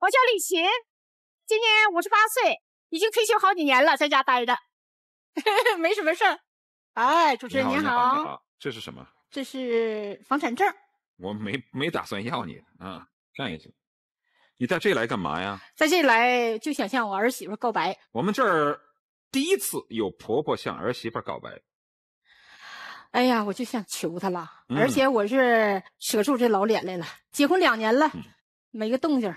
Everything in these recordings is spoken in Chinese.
我叫李琴，今年五十八岁，已经退休好几年了，在家待着，没什么事儿。哎，主持人你好，你好，这是什么？这是房产证。我没没打算要你啊，这样也行。你在这来干嘛呀？在这来就想向我儿媳妇告白。我们这儿第一次有婆婆向儿媳妇告白。哎呀，我就想求她了，而且我是扯出这老脸来了，结婚两年了，没个动静。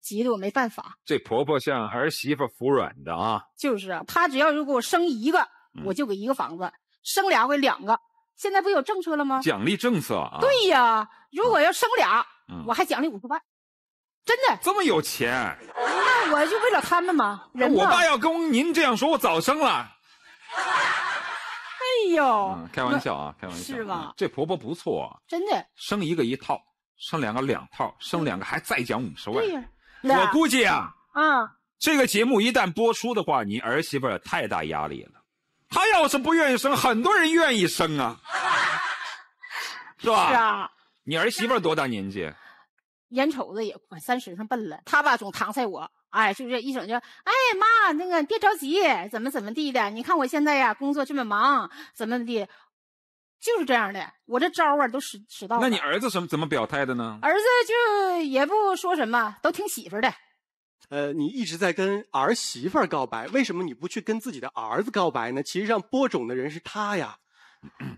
急得我没办法。这婆婆像儿媳妇服软的啊，就是啊，她只要如果生一个，我就给一个房子；生俩，我给两个。现在不有政策了吗？奖励政策啊！对呀，如果要生俩，我还奖励五十万，真的这么有钱？那我就为了他们嘛，人我爸要跟您这样说，我早生了。哎呦，开玩笑啊，开玩笑是吧？这婆婆不错，真的，生一个一套，生两个两套，生两个还再奖五十万，对呀。我估计啊，嗯，这个节目一旦播出的话，你儿媳妇太大压力了。她要是不愿意生，很多人愿意生啊，是吧？是啊。你儿媳妇多大年纪？眼瞅着也快三十上奔了。她吧总搪塞我，哎，就是一整就哎妈，那个别着急，怎么怎么地的。你看我现在呀，工作这么忙，怎么怎么地。就是这样的，我这招啊都使使到了。那你儿子什么怎么表态的呢？儿子就也不说什么，都听媳妇儿的。呃，你一直在跟儿媳妇儿告白，为什么你不去跟自己的儿子告白呢？其实让播种的人是他呀。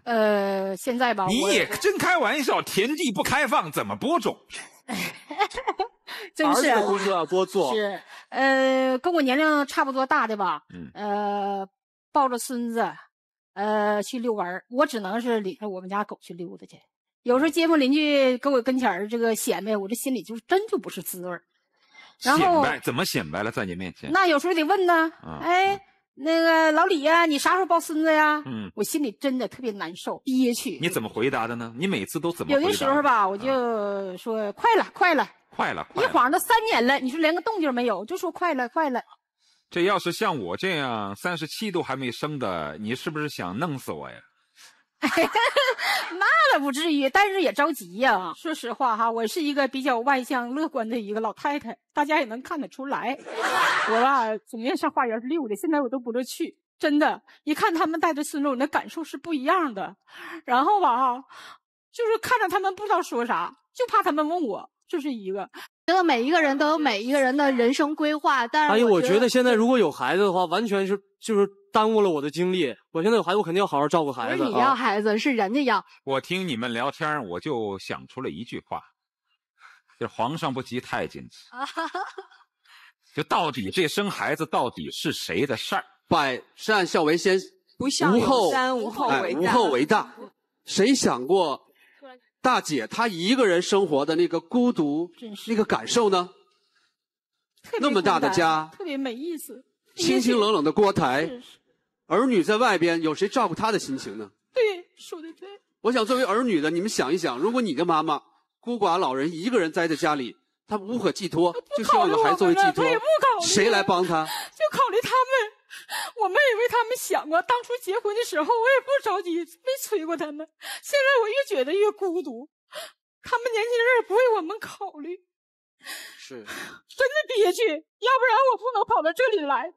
呃，现在吧。你也真开玩笑，田地不开放怎么播种？儿子的工作要多做。是。呃，跟我年龄差不多大的吧。嗯。呃，抱着孙子。呃，去遛弯儿，我只能是领着我们家狗去溜达去。有时候街坊邻居搁我跟前儿这个显摆，我这心里就是真就不是滋味儿。显摆怎么显摆了，在你面前？那有时候得问呢。哎，那个老李呀，你啥时候抱孙子呀？嗯，我心里真的特别难受，憋屈。你怎么回答的呢？你每次都怎么回答？有的时候吧，我就说快了，快了，快了，快了。一晃都三年了，你说连个动静没有，就说快了，快了。这要是像我这样三十七度还没生的，你是不是想弄死我呀？那倒不至于，但是也着急呀。说实话哈，我是一个比较外向、乐观的一个老太太，大家也能看得出来。我吧，总愿上花园溜达，现在我都不乐去。真的，一看他们带着孙子，我那感受是不一样的。然后吧哈，就是看着他们，不知道说啥，就怕他们问我。就是一个，觉得每一个人都有每一个人的人生规划，但是，哎呀，我觉得现在如果有孩子的话，完全是就是耽误了我的精力。我现在有孩子，我肯定要好好照顾孩子。不是你要孩子，是人家要。我听你们聊天，我就想出了一句话，就是“皇上不急，太监急”。就到底这生孩子到底是谁的事儿？百善孝为先，不孝无后无后为大。谁想过？大姐，她一个人生活的那个孤独，那个感受呢？那么大的家，特别没意思。清清冷冷的锅台，儿女在外边，有谁照顾她的心情呢？对，说的对。我想作为儿女的，你们想一想，如果你的妈妈孤寡老人一个人待在家里，她无可寄托，就需要女孩作为寄托，谁来帮她？就考虑他们。我没为他们想过，当初结婚的时候我也不着急，没催过他们。现在我越觉得越孤独，他们年轻人不为我们考虑，是，真的憋屈。要不然我不能跑到这里来，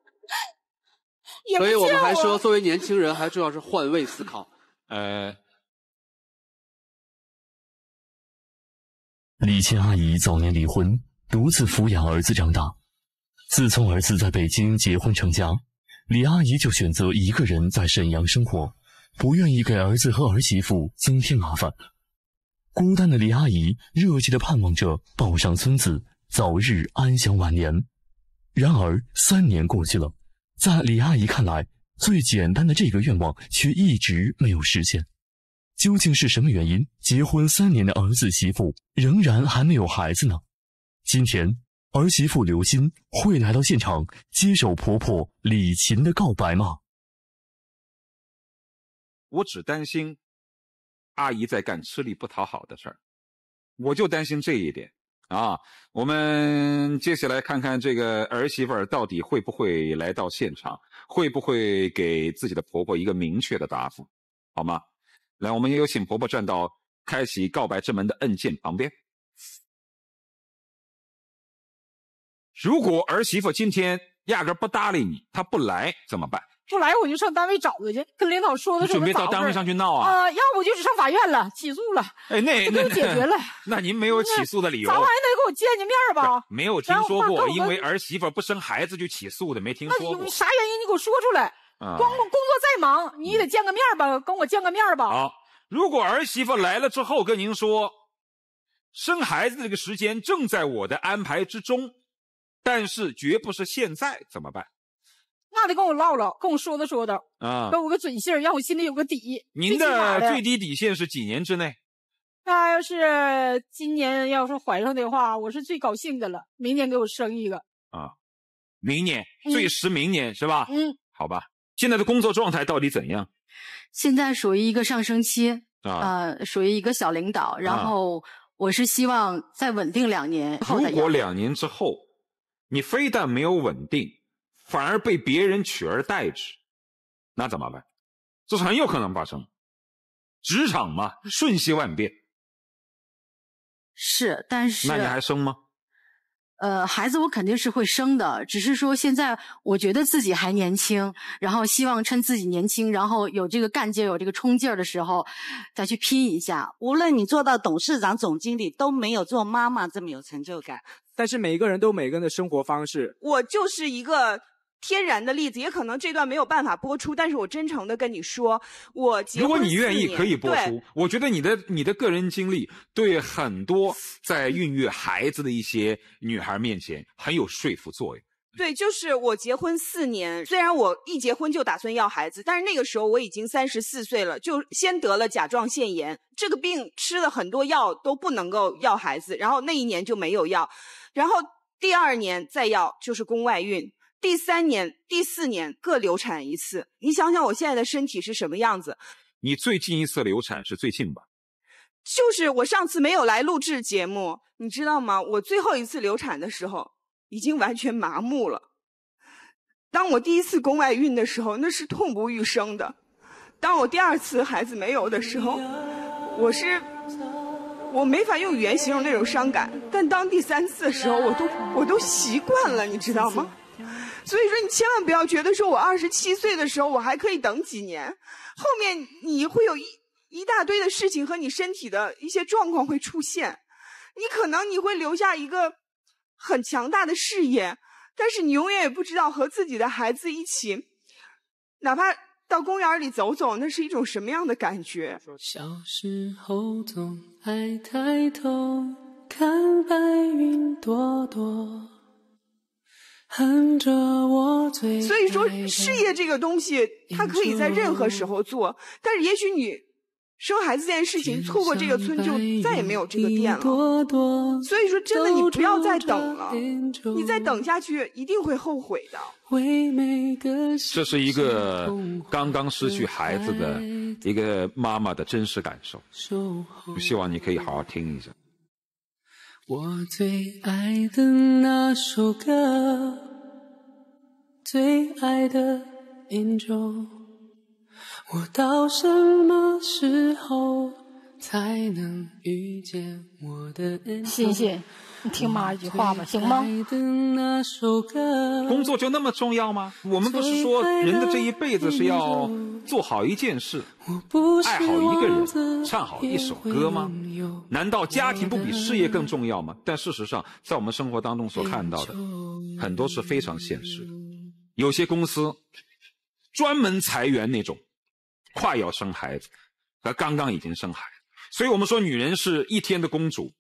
也所以我们还说，作为年轻人，还重要是换位思考。呃，李倩阿姨早年离婚，独自抚养儿子长大。自从儿子在北京结婚成家。李阿姨就选择一个人在沈阳生活，不愿意给儿子和儿媳妇增添麻烦。孤单的李阿姨热切地盼望着抱上孙子，早日安享晚年。然而三年过去了，在李阿姨看来，最简单的这个愿望却一直没有实现。究竟是什么原因？结婚三年的儿子媳妇仍然还没有孩子呢？今天。儿媳妇刘鑫会来到现场接手婆婆李琴的告白吗？我只担心阿姨在干吃力不讨好的事儿，我就担心这一点啊。我们接下来看看这个儿媳妇儿到底会不会来到现场，会不会给自己的婆婆一个明确的答复，好吗？来，我们也有请婆婆站到开启告白之门的按键旁边。如果儿媳妇今天压根不搭理你，她不来怎么办？不来我就上单位找她去，跟领导说的准备到单位上去闹啊！啊，要不就上法院了，起诉了。哎，那那解决了。那您没有起诉的理由？啥玩意？得给我见见面吧？没有听说过因为儿媳妇不生孩子就起诉的，没听说过。啥原因？你给我说出来。光工作再忙，你也得见个面吧？跟我见个面吧。啊，如果儿媳妇来了之后跟您说，生孩子这个时间正在我的安排之中。但是绝不是现在怎么办？那得跟我唠唠，跟我说道说道啊，给我个准信儿，让我心里有个底。您的最低底线是几年之内？那要是今年要是怀上的话，我是最高兴的了。明年给我生一个啊！明年最迟明年是吧？嗯，好吧。现在的工作状态到底怎样？现在属于一个上升期啊，属于一个小领导。然后我是希望再稳定两年。如果两年之后。你非但没有稳定，反而被别人取而代之，那怎么办？这是很有可能发生。职场嘛，瞬息万变。是，但是那你还生吗？呃，孩子我肯定是会生的，只是说现在我觉得自己还年轻，然后希望趁自己年轻，然后有这个干劲、有这个冲劲儿的时候再去拼一下。无论你做到董事长、总经理，都没有做妈妈这么有成就感。但是每一个人都有每个人的生活方式，我就是一个天然的例子，也可能这段没有办法播出，但是我真诚的跟你说，我如果你愿意可以播出，我觉得你的你的个人经历对很多在孕育孩子的一些女孩面前很有说服作用。对，就是我结婚四年，虽然我一结婚就打算要孩子，但是那个时候我已经三十四岁了，就先得了甲状腺炎，这个病吃了很多药都不能够要孩子，然后那一年就没有要，然后第二年再要就是宫外孕，第三年、第四年各流产一次，你想想我现在的身体是什么样子？你最近一次流产是最近吧？就是我上次没有来录制节目，你知道吗？我最后一次流产的时候。已经完全麻木了。当我第一次宫外孕的时候，那是痛不欲生的；当我第二次孩子没有的时候，我是我没法用语言形容那种伤感。但当第三次的时候，我都我都习惯了，你知道吗？所以说，你千万不要觉得说我二十七岁的时候我还可以等几年，后面你会有一一大堆的事情和你身体的一些状况会出现，你可能你会留下一个。很强大的事业，但是你永远也不知道和自己的孩子一起，哪怕到公园里走走，那是一种什么样的感觉。小时候总爱抬头看白云朵朵，哼着我最。所以说，事业这个东西，它可以在任何时候做，但是也许你。生孩子这件事情，错过这个村就再也没有这个店了。所以说，真的你不要再等了，你再等下去一定会后悔的。这是一个刚刚失去孩子的一个妈妈的真实感受，我希望你可以好好听一下。最最爱爱的的那首歌，我我到什么时候才能遇见的谢谢，你听妈一句话吧，行吗？工作就那么重要吗？我们不是说人的这一辈子是要做好一件事，爱好一个人，唱好一首歌吗？难道家庭不比事业更重要吗？但事实上，在我们生活当中所看到的，很多是非常现实的。有些公司专门裁员那种。快要生孩子，和刚刚已经生孩子，所以我们说，女人是一天的公主，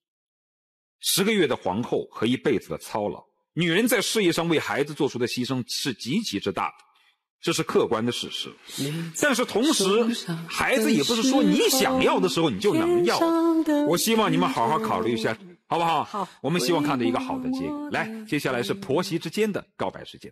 十个月的皇后和一辈子的操劳。女人在事业上为孩子做出的牺牲是极其之大的，这是客观的事实。但是同时，孩子也不是说你想要的时候你就能要。我希望你们好好考虑一下，好不好？好，我们希望看到一个好的结果。来，接下来是婆媳之间的告白时间。